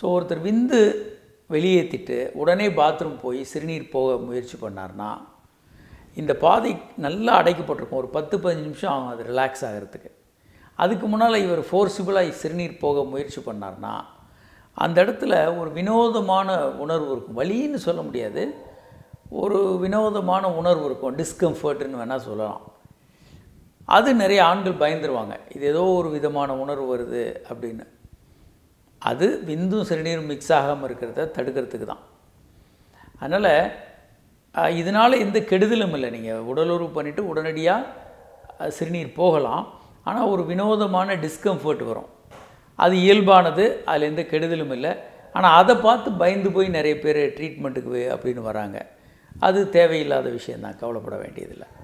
so ஒருத்தர் விந்து வெளியேற்றிட்டு உடனே பாத்ரூம் போய் சிறுநீர் போக முயற்சி பண்ணார்னா இந்த பாதை நல்லா அடைக்கப்பட்டிருக்கும் ஒரு பத்து பதினஞ்சு நிமிஷம் ஆகும் அது ரிலாக்ஸ் ஆகிறதுக்கு அதுக்கு முன்னால் இவர் ஃபோர்ஸிபிளாக சிறுநீர் போக முயற்சி பண்ணார்னா அந்த இடத்துல ஒரு வினோதமான உணர்வு இருக்கும் வழின்னு சொல்ல முடியாது ஒரு வினோதமான உணர்வு இருக்கும் டிஸ்கம்ஃபர்ட்னு வேணால் சொல்லலாம் அது நிறைய ஆண்கள் பயந்துருவாங்க இது ஏதோ ஒரு விதமான உணர்வு வருது அப்படின்னு அது விந்தும் சிறுநீரும் மிக்ஸ் ஆகாமல் இருக்கிறத தடுக்கிறதுக்கு தான் அதனால் இதனால் எந்த கெடுதலும் இல்லை நீங்கள் உடலுறவு பண்ணிவிட்டு உடனடியாக சிறுநீர் போகலாம் ஆனால் ஒரு வினோதமான டிஸ்கம்ஃபர்ட் வரும் அது இயல்பானது அதில் எந்த கெடுதலும் இல்லை ஆனால் அதை பார்த்து பயந்து போய் நிறைய பேர் ட்ரீட்மெண்ட்டுக்கு அப்படின்னு வராங்க அது தேவையில்லாத விஷயந்தான் கவலைப்பட வேண்டியதில்லை